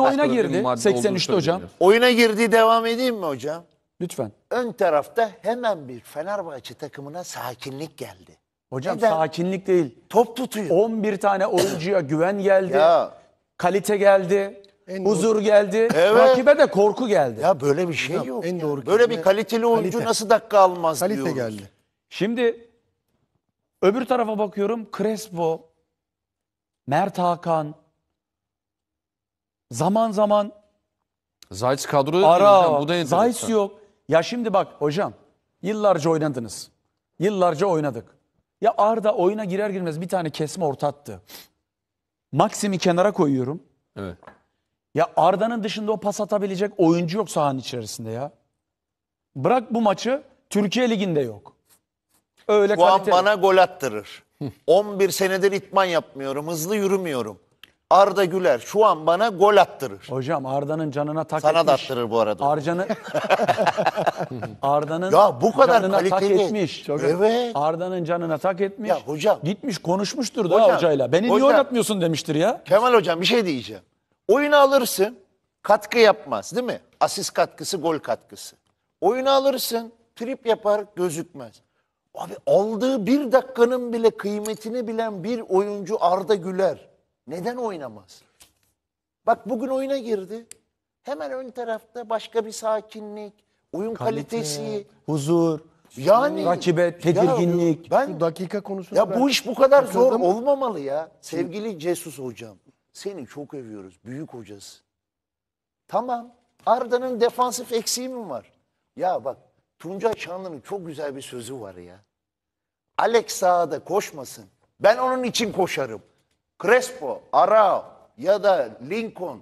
oyuna girdi. 83'te hocam. Oyuna girdi devam edeyim mi hocam? Lütfen. Ön tarafta hemen bir Fenerbahçe takımına sakinlik geldi. Hocam Neden? sakinlik değil. Top tutuyor. 11 tane oyuncuya güven geldi. Ya. Kalite geldi. En huzur doğru. geldi. Evet. Rakibe de korku geldi. Ya böyle bir şey yok. En doğru böyle bir kaliteli oyuncu Kalite. nasıl dakika almaz Kalite diyoruz. geldi. Şimdi öbür tarafa bakıyorum. Crespo, Mert Hakan, Zaman zaman Zayt kadro ara Bu da enteresan. Zayt yok. Ya şimdi bak hocam yıllarca oynadınız. Yıllarca oynadık. Ya Arda oyuna girer girmez bir tane kesme orta attı. Maxim'i kenara koyuyorum. Evet. Ya Arda'nın dışında o pas atabilecek oyuncu yok sahanın içerisinde ya. Bırak bu maçı Türkiye Ligi'nde yok. Öyle Puan kaliteli. bana gol attırır. 11 senedir itman yapmıyorum, hızlı yürümüyorum. Arda Güler şu an bana gol attırır. Hocam Arda'nın canına tak Sana da attırır bu arada. Arca'nın. Arda'nın Ya bu kadar canına kaliteli. tak etmiş. Çok- Evet. Arda'nın canına tak etmiş. Ya hocam. Gitmiş konuşmuştur da hocayla. Beni hocam. niye oynatmıyorsun demiştir ya. Kemal Hocam bir şey diyeceğim. Oyunu alırsın, katkı yapmaz değil mi? Asist katkısı, gol katkısı. Oyunu alırsın, trip yapar, gözükmez. Abi aldığı bir dakikanın bile kıymetini bilen bir oyuncu Arda Güler. Neden oynamaz? Bak bugün oyuna girdi. Hemen ön tarafta başka bir sakinlik, oyun Kalite, kalitesi, huzur, yani rakibe tedirginlik. Ya, ben, bu dakika konusunda Ya bu iş bu kadar zor mı? olmamalı ya. Sevgili Cesus hocam, seni çok övüyoruz. Büyük hocası. Tamam. Arda'nın defansif eksiği mi var? Ya bak Tunca Çanlı'nın çok güzel bir sözü var ya. Alex sahada koşmasın. Ben onun için koşarım. Crespo, Arao ya da Lincoln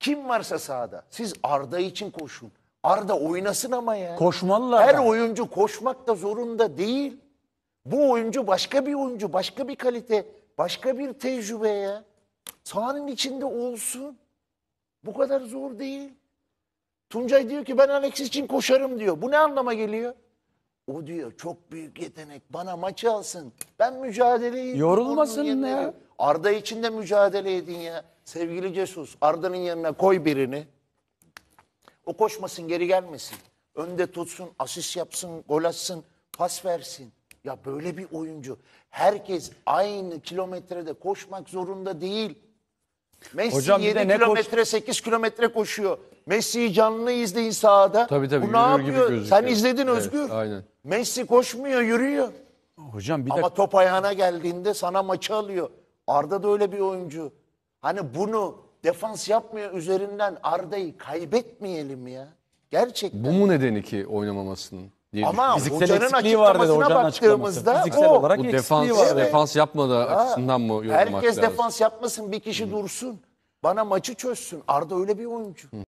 kim varsa sahada siz Arda için koşun. Arda oynasın ama ya. Koşmalılar. Her oyuncu koşmak da zorunda değil. Bu oyuncu başka bir oyuncu, başka bir kalite, başka bir tecrübe ya. Sahanın içinde olsun. Bu kadar zor değil. Tuncay diyor ki ben Alexis için koşarım diyor. Bu ne anlama geliyor? O diyor çok büyük yetenek bana maçı alsın. Ben mücadeleyi... Yorulmasın ne? Geliyor. Arda için de mücadele edin ya. Sevgili Cesus Arda'nın yanına koy birini. O koşmasın geri gelmesin. Önde tutsun asist yapsın gol atsın pas versin. Ya böyle bir oyuncu. Herkes aynı kilometrede koşmak zorunda değil. Messi Hocam 7 ne kilometre 8 kilometre koşuyor. Messi'yi canlı izleyin sahada. Tabii tabii. Bu ne yürür gibi Sen izledin Evet, Özgür. aynen. Messi koşmuyor yürüyor. Hocam bir Ama top ayağına geldiğinde sana maçı alıyor. Arda da öyle bir oyuncu. Hani bunu defans yapmıyor üzerinden Arda'yı kaybetmeyelim ya. Gerçekten. Bu mu nedeni ki oynamamasının? Diye Ama Fiziksel hocanın eksikliği var dedi açıklamasına hocanın açıklaması. baktığımızda Fiziksel o olarak bu defans, var. defans yapmadığı açısından mı yorumlamak herkes lazım? defans yapmasın bir kişi dursun. Bana maçı çözsün. Arda öyle bir oyuncu.